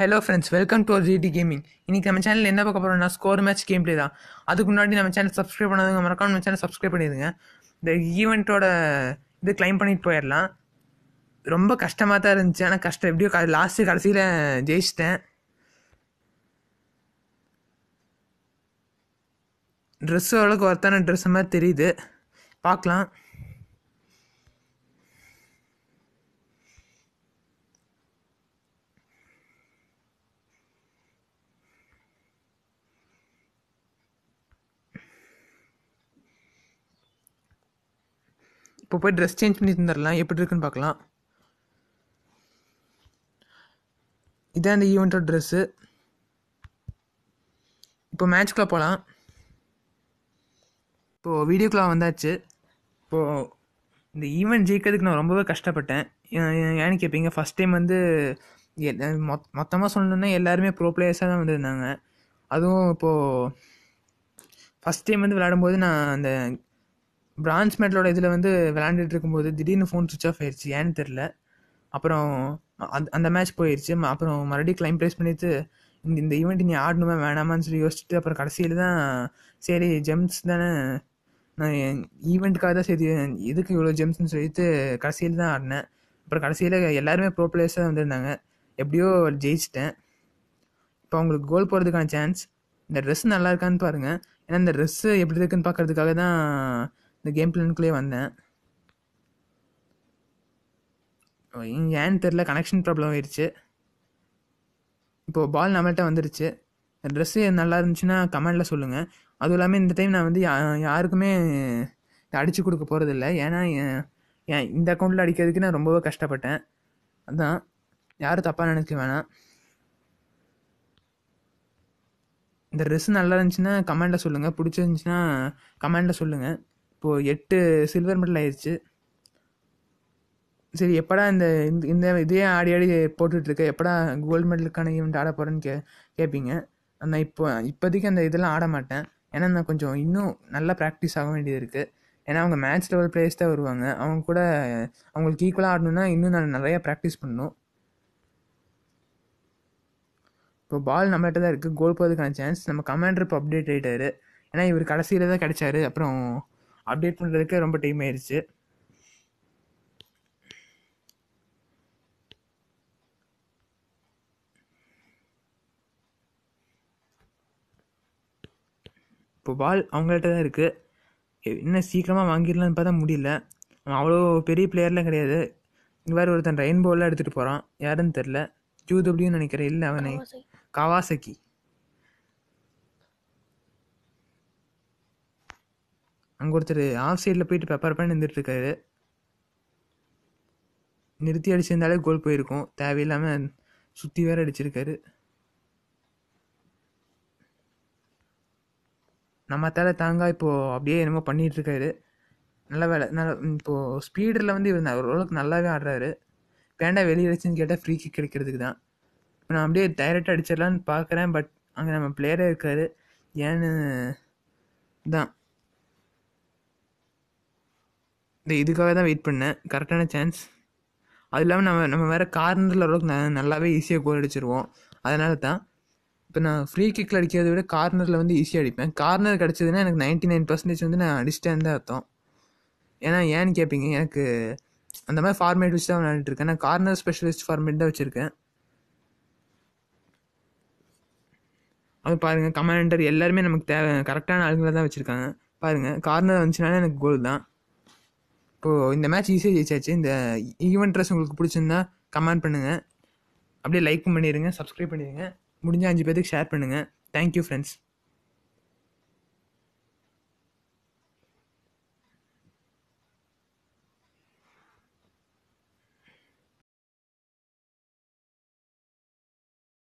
hello friends welcome to GT gaming இன்றைக்கி நம்ம channel என்ன பார்க்க போகிறோம்னா ஸ்கோர் மேட்ச் கேம் பிளே தான் அதுக்கு முன்னாடி நம்ம சேனல் சப்ஸ்கிரைப் பண்ணாதவங்க மறக்காம நம்ம சேனல் சப்ஸ்கிரைப் பண்ணிடுங்க இந்த ஈவெண்ட்டோட இது கிளைம் பண்ணிட்டு போயிடலாம் ரொம்ப கஷ்டமாக தான் இருந்துச்சு ஆனால் கஷ்டம் எப்படியோ க லாஸ்ட்டு கடைசியில் ஜெயிச்சிட்டேன் ட்ரெஸ்ஸு ஓரளவுக்கு ஒர்த்தான ட்ரெஸ் மாதிரி தெரியுது பார்க்கலாம் இப்போ போய் ட்ரெஸ் சேஞ்ச் பண்ணி தந்துடலாம் எப்படி இருக்குன்னு பார்க்கலாம் இதான் இந்த ஈவெண்ட்டோட ட்ரெஸ்ஸு இப்போ மேட்ச்க்குள்ளே போகலாம் இப்போது வீடியோக்குள்ளே வந்தாச்சு இப்போது இந்த ஈவெண்ட் ஜெயிக்கிறதுக்கு நான் ரொம்பவே கஷ்டப்பட்டேன் ஏன்னு கேட்பீங்க ஃபஸ்ட் டைம் வந்து மொத்தமாக சொல்லணுன்னா எல்லாருமே ப்ரோ பிளேயர்ஸாக தான் வந்திருந்தாங்க அதுவும் இப்போது ஃபஸ்ட் டைம் வந்து விளையாடும்போது நான் அந்த பிரான்ச் மேட்டலோட இதில் வந்து விளையாண்டுட்டு இருக்கும்போது திடீர்னு ஃபோன் சுவிச் ஆஃப் ஆயிடுச்சு ஏன்னு தெரில அப்புறம் அந்த அந்த மேட்ச் போயிடுச்சு அப்புறம் மறுபடியும் கிளைம் ப்ரைஸ் பண்ணிட்டு இந்த இந்த ஈவெண்ட் நீ ஆடணுமா வேணாமான்னு சொல்லி யோசிச்சுட்டு அப்புறம் கடைசியில் தான் சரி ஜெம்ஸ் தானே நான் ஈவெண்ட்டுக்காக தான் சரி எதுக்கு இவ்வளோ ஜெம்ஸ்னு சொல்லிட்டு கடைசியில் தான் ஆடினேன் அப்புறம் கடைசியில் எல்லாருமே ப்ரோ பிளேயர்ஸ் தான் வந்திருந்தாங்க எப்படியோ ஜெயிச்சிட்டேன் இப்போ அவங்களுக்கு கோல் போகிறதுக்கான சான்ஸ் இந்த ட்ரெஸ் நல்லா இருக்கான்னு பாருங்கள் ஏன்னா இந்த ட்ரெஸ்ஸு எப்படி இருக்குன்னு பார்க்குறதுக்காக தான் இந்த கேம் பிளானுக்குள்ளேயே வந்தேன் ஏன்னு தெரில கனெக்ஷன் ப்ராப்ளம் ஆயிடுச்சு இப்போது பால் நம்மள்கிட்ட வந்துருச்சு ட்ரெஸ்ஸு நல்லா இருந்துச்சுன்னா கமெண்டில் சொல்லுங்கள் அதுவும் இல்லாமல் இந்த டைம் நான் வந்து யா யாருக்குமே அடித்து கொடுக்க போகிறதில்ல ஏன்னா என் இந்த அக்கௌண்ட்டில் அடிக்கிறதுக்கு நான் ரொம்பவே கஷ்டப்பட்டேன் அதுதான் யாரும் தப்பாக நினைக்க வேணாம் இந்த ட்ரெஸ் நல்லா இருந்துச்சுன்னா கமெண்டில் சொல்லுங்கள் பிடிச்சிருந்துச்சுன்னா கமெண்டில் சொல்லுங்கள் இப்போது எட்டு சில்வர் மெடல் ஆயிடுச்சு சரி எப்படா இந்த இந்த இதே ஆடி ஆடி போட்டுட்ருக்க எப்படா கோல்டு மெடலுக்கான ஈவெண்ட் ஆட போகிறேன்னு கே கேட்பீங்க நான் இப்போ இப்போதைக்கு அந்த இதெல்லாம் ஆட மாட்டேன் ஏன்னா நான் கொஞ்சம் இன்னும் நல்லா ப்ராக்டிஸ் ஆக வேண்டியது இருக்குது ஏன்னா அவங்க மேட்ச் லெவல் பிளேயர்ஸ் தான் வருவாங்க அவங்க கூட அவங்களுக்கு ஈக்குவலாக ஆடணும்னா இன்னும் நான் நிறையா ப்ராக்டிஸ் பண்ணணும் இப்போ பால் நம்மகிட்ட தான் இருக்குது கோல் போகிறதுக்கான சான்ஸ் நம்ம கமாண்டர் இப்போ அப்டேட் ஆகிட்டாரு ஏன்னா இவர் கடைசியில் தான் கிடைச்சாரு அப்புறம் அப்டேட் பண்ணுறதுக்கு ரொம்ப டைம் ஆயிடுச்சு இப்போ பால் அவங்கள்ட்ட தான் இருக்குது இன்னும் சீக்கிரமாக வாங்கிடலான்னு பார்த்தா முடியல அவன் அவ்வளோ பெரிய பிளேயர்லாம் கிடையாது இங்கே வேறு ஒருத்தன் ரெயின்போலாம் எடுத்துகிட்டு போகிறான் யாருன்னு தெரில ஜூ டபிள்யூன்னு நினைக்கிறேன் இல்லை அவனை கவாசக்கி அங்கே ஒருத்தர் ஆஃப் சைடில் போயிட்டு பெப்பர் பண்ணி நின்றுட்டுருக்காரு நிறுத்தி அடிச்சிருந்தாலே கோல் போயிருக்கும் தேவையில்லாமல் சுற்றி வேற அடிச்சிருக்காரு நம்ம தலை தாங்க இப்போது அப்படியே என்னமோ பண்ணிகிட்ருக்காரு நல்ல வேலை நல்ல இப்போது ஸ்பீடில் வந்து இவர் ஓரளவுக்கு நல்லாவே ஆடுறாரு வேண்டாம் வெளியே அடிச்சுன்னு கேட்டால் ஃப்ரீ கிக் கிடைக்கிறதுக்கு தான் நான் அப்படியே டைரெக்டாக அடிச்சிடலான்னு பார்க்குறேன் பட் அங்கே நம்ம பிளேயரே இருக்காரு ஏன்னு தான் இந்த இதுக்காக தான் வெயிட் பண்ணேன் கரெக்டான சான்ஸ் அது இல்லாமல் நம்ம நம்ம வேறு கார்னரில் அளவுக்கு நல்லாவே ஈஸியாக கோல் அடிச்சிருவோம் அதனால தான் இப்போ நான் ஃப்ரீ கிக்கில் அடிக்கிறத விட கார்னரில் வந்து ஈஸியாக அடிப்பேன் கார்னர் கிடச்சதுன்னா எனக்கு நைன்ட்டி நைன் பர்சன்டேஜ் வந்து நான் அடிச்சிட்டேன் தான் அர்த்தம் ஏன்னா ஏன்னு கேட்பீங்க எனக்கு அந்த மாதிரி ஃபார்மேட் வச்சு தான் விளையாண்டுருக்கேன் நான் கார்னர் ஸ்பெஷலிஸ்ட் ஃபார்மேட் தான் வச்சுருக்கேன் அது பாருங்கள் கமாண்டர் எல்லாருமே நமக்கு தேவை கரெக்டான ஆளுங்களை தான் வச்சுருக்காங்க பாருங்கள் கார்னர் வந்துச்சுனாலே எனக்கு கோல் தான் இப்போது இந்த மேட்ச் ஈஸியாக ஜெயிச்சாச்சு இந்த ஈவெண்ட் ட்ரெஸ் உங்களுக்கு பிடிச்சிருந்தா கமெண்ட் பண்ணுங்கள் அப்படியே லைக் பண்ணிடுங்க சப்ஸ்கிரைப் பண்ணிடுங்க முடிஞ்ச அஞ்சு பேத்துக்கு ஷேர் பண்ணுங்கள் தேங்க்யூ ஃப்ரெண்ட்ஸ்